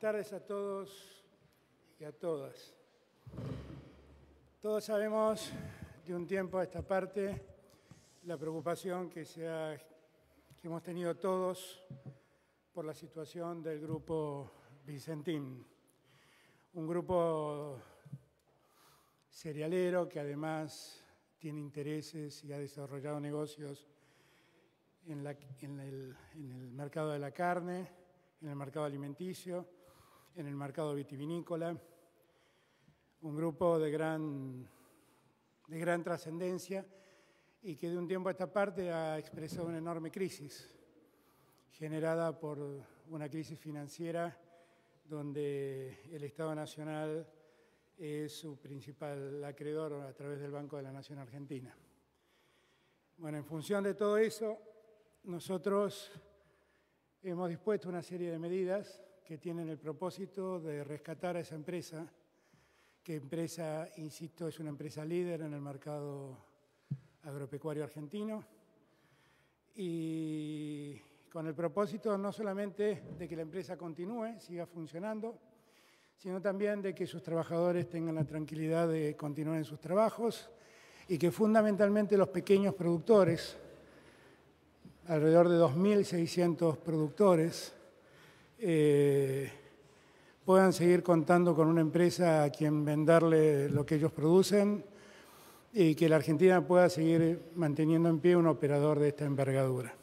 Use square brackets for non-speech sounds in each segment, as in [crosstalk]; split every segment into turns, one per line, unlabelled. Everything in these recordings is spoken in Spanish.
Buenas tardes a todos y a todas. Todos sabemos de un tiempo a esta parte la preocupación que, que hemos tenido todos por la situación del grupo Vicentín, un grupo cerealero que además tiene intereses y ha desarrollado negocios en, el, mercado de la carne, en el mercado alimenticio, en el mercado vitivinícola, un grupo de gran, de gran trascendencia y que de un tiempo a esta parte ha expresado una enorme crisis generada por una crisis financiera donde el Estado Nacional es su principal acreedor a través del Banco de la Nación Argentina. Bueno, en función de todo eso, nosotros hemos dispuesto una serie de medidas que tienen el propósito de rescatar a esa empresa, que empresa, insisto, es una empresa líder en el mercado agropecuario argentino, y con el propósito no solamente de que la empresa continúe, siga funcionando, sino también de que sus trabajadores tengan la tranquilidad de continuar en sus trabajos y que fundamentalmente los pequeños productores, alrededor de 2.600 productores, eh, puedan seguir contando con una empresa a quien venderle lo que ellos producen y que la Argentina pueda seguir manteniendo en pie un operador de esta envergadura.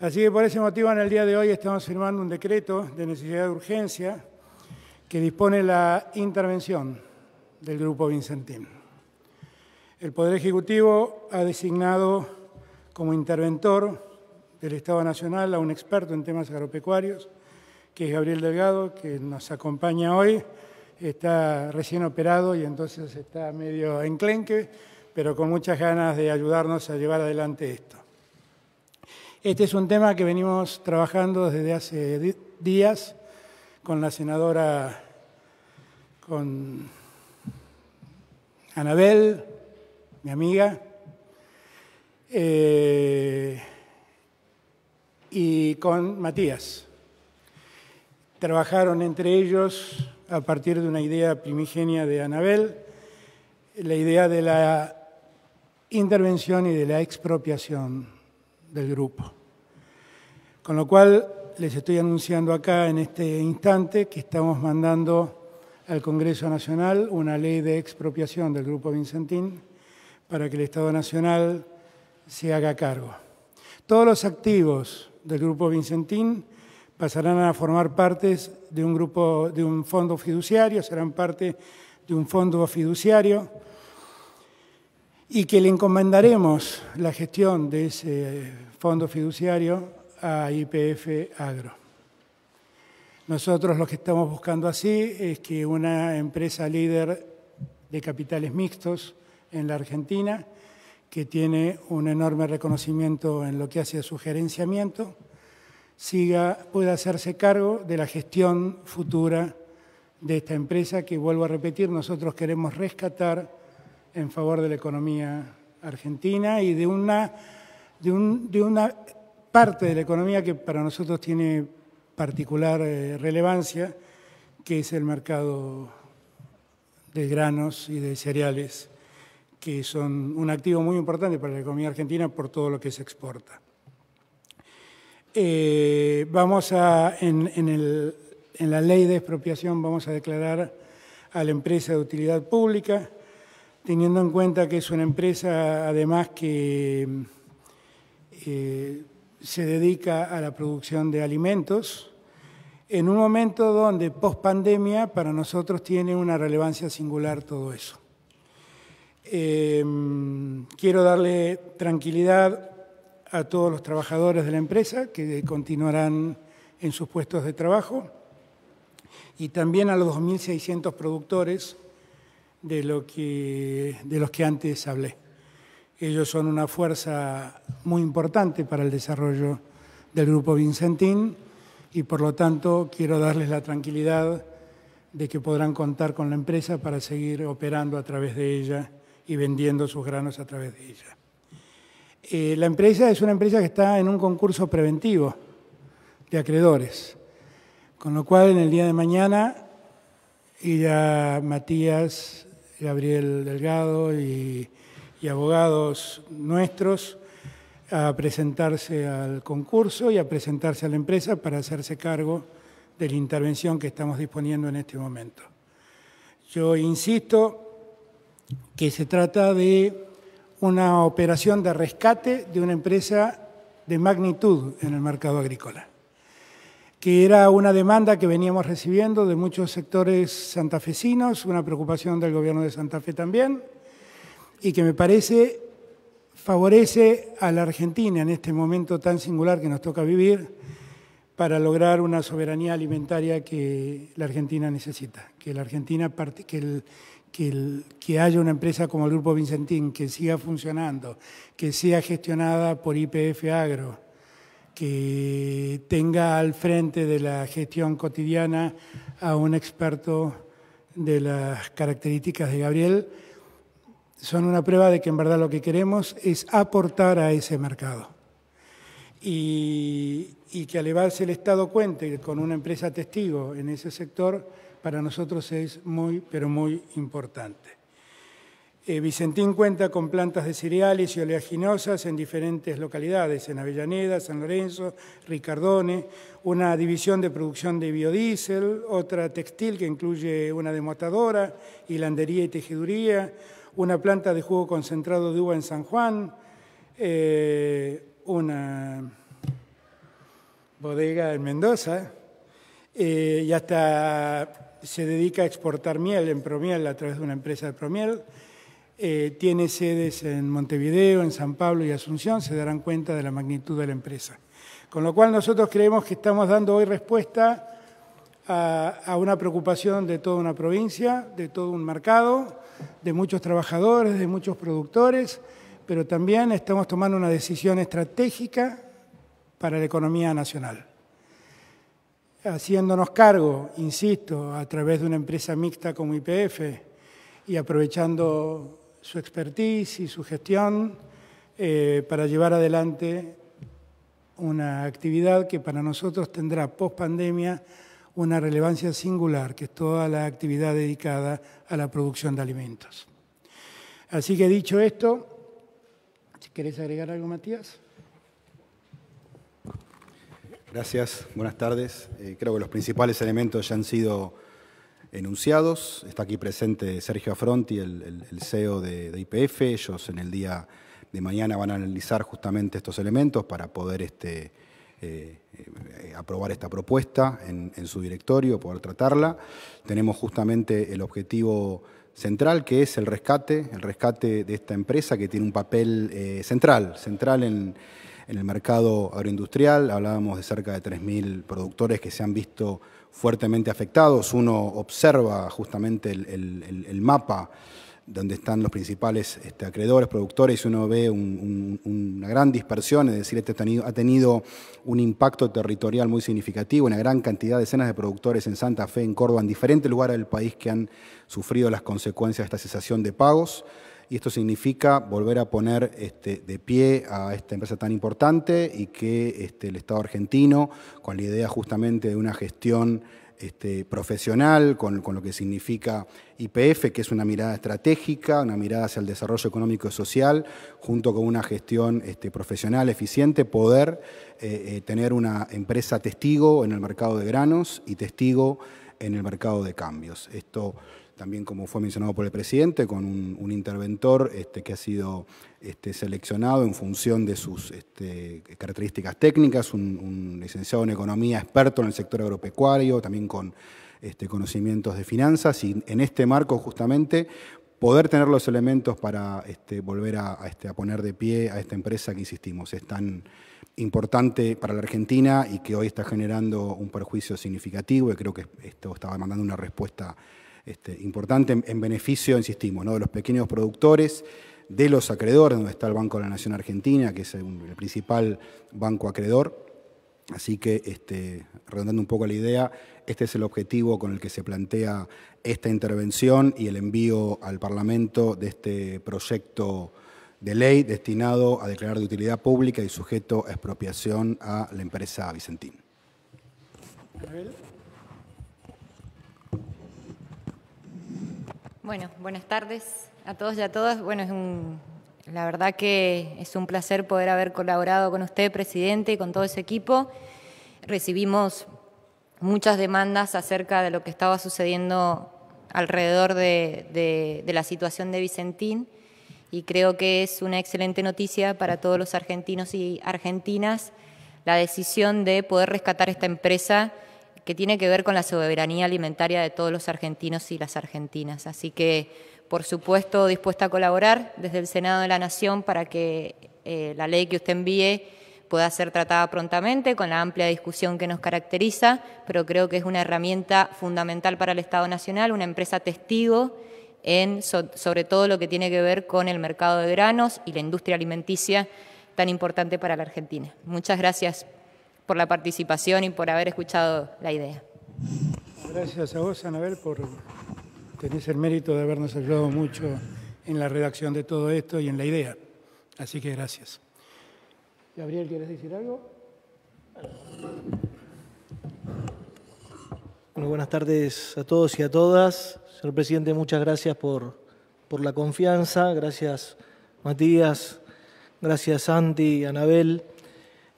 Así que por ese motivo en el día de hoy estamos firmando un decreto de necesidad de urgencia que dispone la intervención del Grupo Vincentín. El Poder Ejecutivo ha designado como interventor del Estado Nacional, a un experto en temas agropecuarios, que es Gabriel Delgado, que nos acompaña hoy. Está recién operado y entonces está medio enclenque, pero con muchas ganas de ayudarnos a llevar adelante esto. Este es un tema que venimos trabajando desde hace días con la senadora, con Anabel, mi amiga, eh, con Matías. Trabajaron entre ellos a partir de una idea primigenia de Anabel, la idea de la intervención y de la expropiación del grupo. Con lo cual les estoy anunciando acá en este instante que estamos mandando al Congreso Nacional una ley de expropiación del Grupo Vincentín para que el Estado Nacional se haga cargo. Todos los activos del grupo Vincentín pasarán a formar partes de un grupo, de un fondo fiduciario, serán parte de un fondo fiduciario y que le encomendaremos la gestión de ese fondo fiduciario a IPF Agro. Nosotros lo que estamos buscando así es que una empresa líder de capitales mixtos en la Argentina que tiene un enorme reconocimiento en lo que hace a su gerenciamiento, siga, pueda hacerse cargo de la gestión futura de esta empresa que, vuelvo a repetir, nosotros queremos rescatar en favor de la economía argentina y de una, de una parte de la economía que para nosotros tiene particular eh, relevancia, que es el mercado de granos y de cereales que son un activo muy importante para la economía argentina por todo lo que se exporta. Eh, vamos a, en, la ley de expropiación vamos a declarar a la empresa de utilidad pública, teniendo en cuenta que es una empresa además que eh, se dedica a la producción de alimentos, en un momento donde post pandemia para nosotros tiene una relevancia singular todo eso. Em, quiero darle tranquilidad a todos los trabajadores de la empresa que continuarán en sus puestos de trabajo y también a los 2.600 productores de, lo que, de los que antes hablé. Ellos son una fuerza muy importante para el desarrollo del grupo Vincentín y por lo tanto quiero darles la tranquilidad de que podrán contar con la empresa para seguir operando a través de ella y vendiendo sus granos a través de ella. Eh, la empresa es una empresa que está en un concurso preventivo de acreedores, con lo cual en el día de mañana irá Matías, Gabriel Delgado y, y abogados nuestros a presentarse al concurso y a presentarse a la empresa para hacerse cargo de la intervención que estamos disponiendo en este momento. Yo insisto que se trata de una operación de rescate de una empresa de magnitud en el mercado agrícola, que era una demanda que veníamos recibiendo de muchos sectores santafesinos, una preocupación del gobierno de Santa Fe también, y que me parece favorece a la Argentina en este momento tan singular que nos toca vivir para lograr una soberanía alimentaria que la Argentina necesita, que la Argentina que que, haya una empresa como el Grupo Vincentín que siga funcionando, que sea gestionada por IPF Agro, que tenga al frente de la gestión cotidiana a un experto de las características de Gabriel, son una prueba de que en verdad lo que queremos es aportar a ese mercado. Y y que al elevarse el Estado cuente con una empresa testigo en ese sector, para nosotros es muy, pero muy importante. Eh, Vicentín cuenta con plantas de cereales y oleaginosas en diferentes localidades, en Avellaneda, San Lorenzo, Ricardone, una división de producción de biodiesel, otra textil que incluye una demotadora, hilandería y tejeduría, una planta de jugo concentrado de uva en San Juan, eh, una bodega en Mendoza eh, y hasta se dedica a exportar miel en Promiel a través de una empresa de Promiel. Eh, tiene sedes en Montevideo, en San Pablo y Asunción, se darán cuenta de la magnitud de la empresa. Con lo cual nosotros creemos que estamos dando hoy respuesta a una preocupación de toda una provincia, de todo un mercado, de muchos trabajadores, de muchos productores, pero también estamos tomando una decisión estratégica para la economía nacional. Haciéndonos cargo, insisto, a través de una empresa mixta como IPF y aprovechando su expertise y su gestión eh, para llevar adelante una actividad que para nosotros tendrá post pandemia una relevancia singular, que es toda la actividad dedicada a la producción de alimentos. Así que dicho esto, si querés agregar algo, Matías.
Gracias, buenas tardes. Eh, creo que los principales elementos ya han sido enunciados. Está aquí presente Sergio Afronti, el, CEO de IPF. Ellos en el día de mañana van a analizar justamente estos elementos para poder este, eh, eh, aprobar esta propuesta en, su directorio, poder tratarla. Tenemos justamente el objetivo central que es el rescate, el rescate de esta empresa que tiene un papel central, central en en el mercado agroindustrial, hablábamos de cerca de 3.000 productores que se han visto fuertemente afectados. Uno observa justamente el, mapa donde están los principales este, acreedores, productores, y uno ve una gran dispersión, es decir, este ha tenido, ha tenido un impacto territorial muy significativo, una gran cantidad de decenas de productores en Santa Fe, en Córdoba, en diferentes lugares del país que han sufrido las consecuencias de esta cesación de pagos y esto significa volver a poner este, de pie a esta empresa tan importante y que este, el Estado argentino, con la idea justamente de una gestión este, profesional, con, lo que significa IPF, que es una mirada estratégica, una mirada hacia el desarrollo económico y social, junto con una gestión profesional eficiente, poder eh, eh, tener una empresa testigo en el mercado de granos y testigo en el mercado de cambios. Esto también como fue mencionado por el presidente, con un, interventor este, que ha sido este, seleccionado en función de sus este, características técnicas, un, licenciado en economía experto en el sector agropecuario, también con conocimientos de finanzas, y en este marco justamente poder tener los elementos para volver a, poner de pie a esta empresa que, insistimos, es tan importante para la Argentina y que hoy está generando un perjuicio significativo y creo que esto estaba demandando una respuesta este, importante en, beneficio, insistimos, ¿no? de los pequeños productores, de los acreedores, donde está el Banco de la Nación Argentina, que es el principal banco acreedor. Así que, este, redondando un poco la idea, este es el objetivo con el que se plantea esta intervención y el envío al Parlamento de este proyecto de ley destinado a declarar de utilidad pública y sujeto a expropiación a la empresa Vicentín.
Bueno, buenas tardes a todos y a todas. Bueno, es la verdad que es un placer poder haber colaborado con usted, presidente, y con todo ese equipo. Recibimos muchas demandas acerca de lo que estaba sucediendo alrededor de, de la situación de Vicentín y creo que es una excelente noticia para todos los argentinos y argentinas la decisión de poder rescatar esta empresa que tiene que ver con la soberanía alimentaria de todos los argentinos y las argentinas. Así que, por supuesto, dispuesta a colaborar desde el Senado de la Nación para que eh, la ley que usted envíe pueda ser tratada prontamente con la amplia discusión que nos caracteriza, pero creo que es una herramienta fundamental para el Estado Nacional, una empresa testigo en sobre todo lo que tiene que ver con el mercado de granos y la industria alimenticia tan importante para la Argentina. Muchas gracias por la participación y por haber escuchado la idea.
Gracias a vos, Anabel, por tenés el mérito de habernos ayudado mucho en la redacción de todo esto y en la idea. Así que gracias. Gabriel, ¿quieres decir algo? Bueno, buenas tardes
a todos y a todas. Señor presidente, muchas gracias por, por la confianza. Gracias, Matías. Gracias, Santi, Anabel.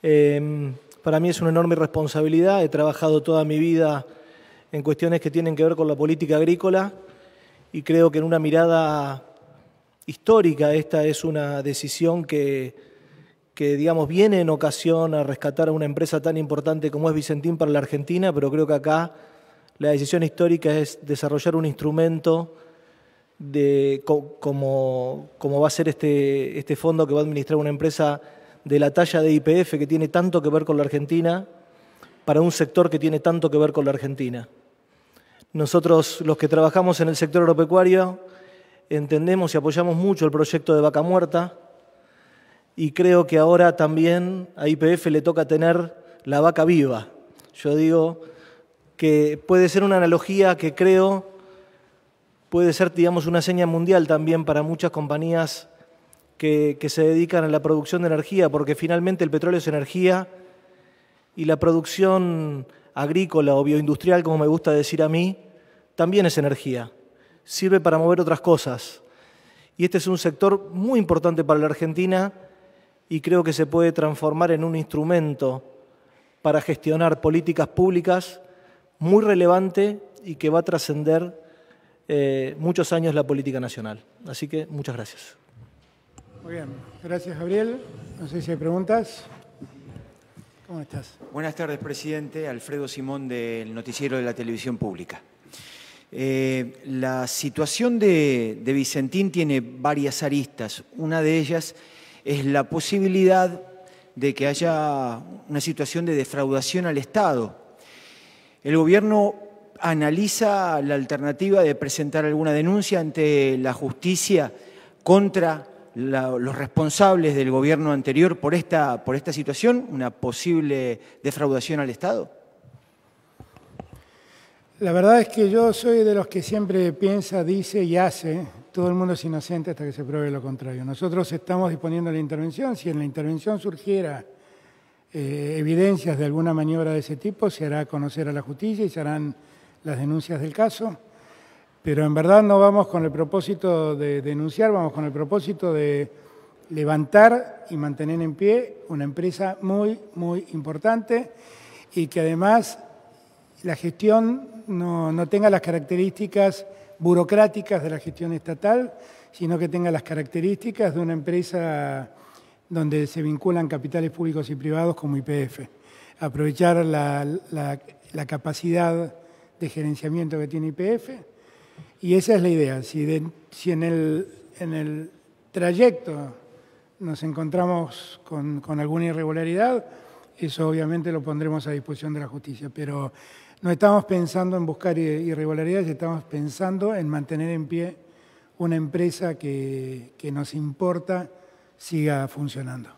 Eh, para mí es una enorme responsabilidad. He trabajado toda mi vida en cuestiones que tienen que ver con la política agrícola y creo que en una mirada histórica esta es una decisión que, que digamos, viene en ocasión a rescatar a una empresa tan importante como es Vicentín para la Argentina, pero creo que acá la decisión histórica es desarrollar un instrumento de, como, como va a ser este, este fondo que va a administrar una empresa de la talla de IPF que tiene tanto que ver con la Argentina para un sector que tiene tanto que ver con la Argentina. Nosotros, los que trabajamos en el sector agropecuario, entendemos y apoyamos mucho el proyecto de Vaca Muerta y creo que ahora también a IPF le toca tener la vaca viva. Yo digo que puede ser una analogía que creo puede ser, digamos, una seña mundial también para muchas compañías que, se dedican a la producción de energía, porque finalmente el petróleo es energía y la producción agrícola o bioindustrial, como me gusta decir a mí, también es energía. Sirve para mover otras cosas. Y este es un sector muy importante para la Argentina y creo que se puede transformar en un instrumento para gestionar políticas públicas muy relevante y que va a trascender eh, muchos años la política nacional. Así que muchas gracias.
Muy bien, gracias Gabriel. No sé si hay preguntas. ¿Cómo estás?
Buenas tardes, presidente. Alfredo Simón del Noticiero de la Televisión Pública. Eh, la situación de, de Vicentín tiene varias aristas. Una de ellas es la posibilidad de que haya una situación de defraudación al Estado. El gobierno analiza la alternativa de presentar alguna denuncia ante la justicia contra los responsables del gobierno anterior por esta, por esta situación, una posible defraudación al Estado?
La verdad es que yo soy de los que siempre piensa, dice y hace. Todo el mundo es inocente hasta que se pruebe lo contrario. Nosotros estamos disponiendo la intervención. Si en la intervención surgiera eh, evidencias de alguna maniobra de ese tipo, se hará conocer a la justicia y se harán las denuncias del caso pero en verdad no vamos con el propósito de denunciar, vamos con el propósito de levantar y mantener en pie una empresa muy, muy importante y que además la gestión no, tenga las características burocráticas de la gestión estatal, sino que tenga las características de una empresa donde se vinculan capitales públicos y privados como IPF. Aprovechar la, la capacidad de gerenciamiento que tiene IPF y esa es la idea. Si, en, el, en, el, trayecto nos encontramos con, alguna irregularidad, eso obviamente lo pondremos a disposición de la justicia. Pero no estamos pensando en buscar irregularidades, estamos pensando en mantener en pie una empresa que, que nos importa siga funcionando.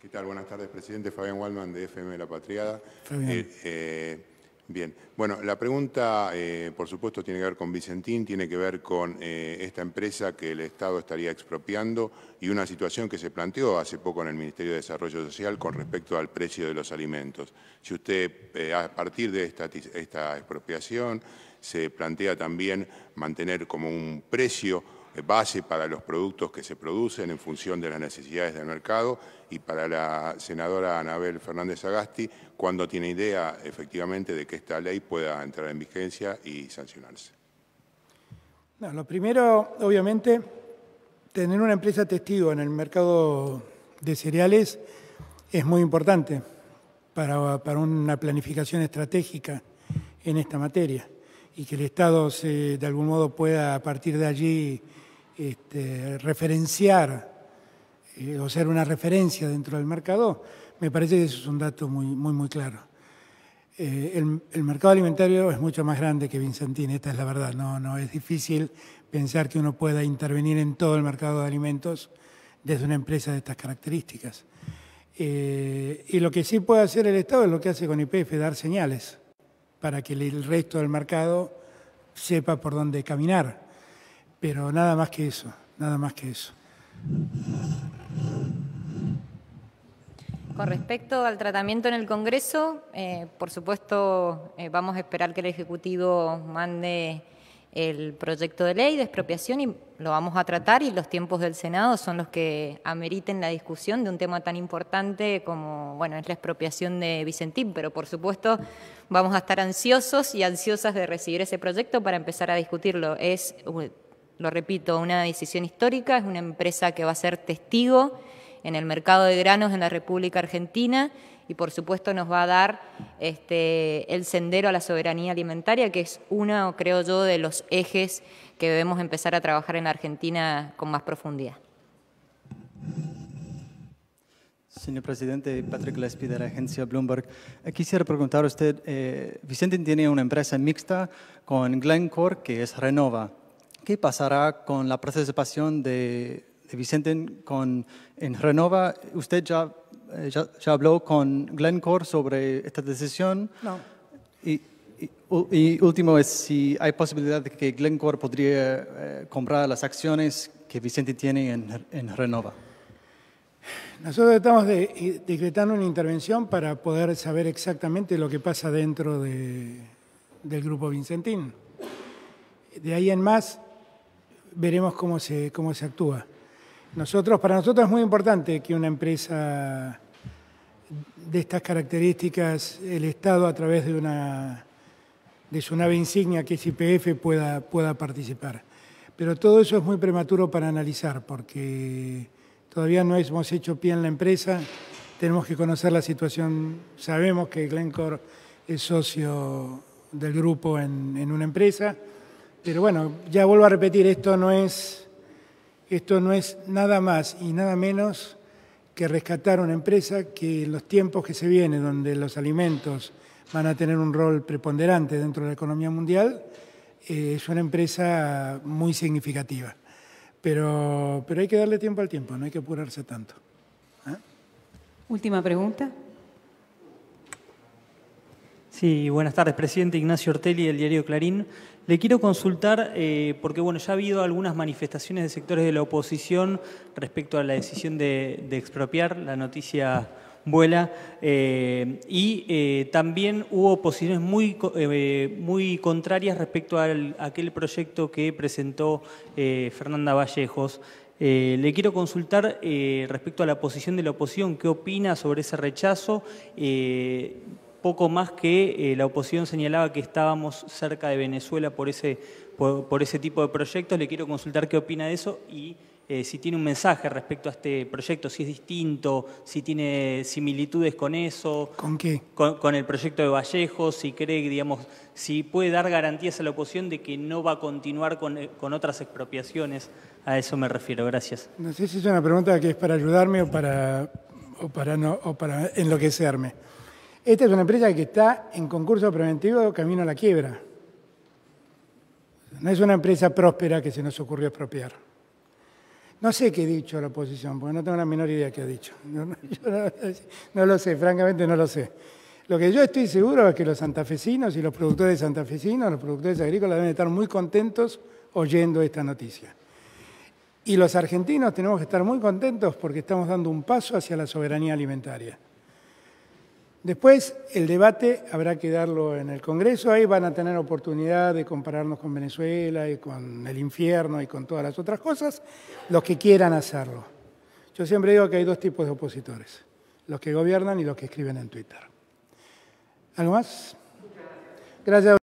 ¿Qué tal? Buenas tardes, presidente. Fabián Waldman, de FM La Patriada. Fabián. Eh, eh, Bien, bueno, la pregunta, eh, por supuesto, tiene que ver con Vicentín, tiene que ver con eh, esta empresa que el Estado estaría expropiando y una situación que se planteó hace poco en el Ministerio de Desarrollo Social con respecto al precio de los alimentos. Si usted, eh, a partir de esta expropiación, se plantea también mantener como un precio eh, base para los productos que se producen en función de las necesidades del mercado y para la senadora Anabel Fernández Agasti cuando tiene idea efectivamente de que esta ley pueda entrar en vigencia y sancionarse. lo primero, obviamente, tener una empresa testigo en el mercado de cereales es muy importante para, una planificación estratégica en esta materia y que el Estado se, de algún modo pueda a partir de allí este, referenciar eh, o ser una referencia dentro del mercado, me parece que eso es un dato muy, muy, muy claro. Eh, el, mercado alimentario es mucho más grande que Vincentín, esta es la verdad. No, no es difícil pensar que uno pueda intervenir en todo el mercado de alimentos desde una empresa de estas características. Eh, y lo que sí puede hacer el Estado es lo que hace con IPF, dar señales para que el resto del mercado sepa por dónde caminar. Pero nada más que eso, nada más que eso. Con
respecto al tratamiento en el Congreso, eh, por supuesto eh, vamos a esperar que el Ejecutivo mande el proyecto de ley de expropiación y lo vamos a tratar y los tiempos del Senado son los que ameriten la discusión de un tema tan importante como, bueno, es la expropiación de Vicentín, pero por supuesto vamos a estar ansiosos y ansiosas de recibir ese proyecto para empezar a discutirlo. Es lo repito, una decisión histórica, es una empresa que va a ser testigo en el mercado de granos en la República Argentina y por supuesto nos va a dar este, el sendero a la soberanía alimentaria, que es uno, creo yo, de los ejes que debemos empezar a trabajar en Argentina con más profundidad.
Señor presidente, Patrick Lespi de la agencia Bloomberg. Eh, quisiera preguntar a usted, eh, Vicente tiene una empresa mixta con Glencore, que es Renova. ¿Qué pasará con la participación de, de Vicente con, en Renova? Usted eh, ya, ya, habló con Glencore sobre esta decisión. No. Y, último es si hay posibilidad de que Glencore podría eh, comprar las acciones que Vicente tiene en, Renova.
Nosotros estamos de, decretando una intervención para poder saber exactamente lo que pasa dentro del grupo Vicentín. De ahí en más, veremos cómo se, cómo se actúa. Nosotros, para nosotros es muy importante que una empresa de estas características, el Estado a través de, una, de su nave insignia, que es IPF, pueda, participar. Pero todo eso es muy prematuro para analizar, porque todavía no hemos hecho pie en la empresa, tenemos que conocer la situación, sabemos que Glencore es socio del grupo en, en una empresa, pero bueno, ya vuelvo a repetir, esto no es, esto no es nada más y nada menos que rescatar una empresa que en los tiempos que se vienen, donde los alimentos van a tener un rol preponderante dentro de la economía mundial, eh, es una empresa muy significativa. Pero, pero hay que darle tiempo al tiempo, no hay que apurarse tanto. ¿Ah?
Última pregunta.
Sí, buenas tardes, presidente Ignacio Ortelli del diario Clarín.
Le quiero consultar, eh, porque bueno, ya ha habido algunas manifestaciones de sectores de la oposición respecto a la decisión de, expropiar, la noticia vuela, eh, y eh, también hubo posiciones muy, muy contrarias respecto a aquel proyecto que presentó Fernanda Vallejos. le quiero consultar respecto a la posición de la oposición, qué opina sobre ese rechazo, poco más que eh, la oposición señalaba que estábamos cerca de Venezuela por ese, por, ese tipo de proyectos. Le quiero consultar qué opina de eso y eh, si tiene un mensaje respecto a este proyecto, si es distinto, si tiene similitudes con eso. ¿Con Con, el proyecto de Vallejo, si cree, digamos, si puede dar garantías a la oposición de que no va a continuar eh, con, otras expropiaciones. A eso me refiero, gracias.
No sé si es una pregunta que es para ayudarme o para, o para, no, o para enloquecerme. Esta es una empresa que está en concurso preventivo camino a la quiebra. No es una empresa próspera que se nos ocurrió expropiar. No sé qué ha dicho la oposición, porque no tengo la menor idea qué ha dicho. [laughs] No, lo sé, francamente no lo sé. Lo que yo estoy seguro es que los santafesinos y los productores santafesinos, los productores agrícolas deben estar muy contentos oyendo esta noticia. Y los argentinos tenemos que estar muy contentos porque estamos dando un paso hacia la soberanía alimentaria. Después el debate habrá que darlo en el Congreso, ahí van a tener oportunidad de compararnos con Venezuela y con el infierno y con todas las otras cosas, los que quieran hacerlo. Yo siempre digo que hay dos tipos de opositores, los que gobiernan y los que escriben en Twitter. ¿Algo más? Gracias.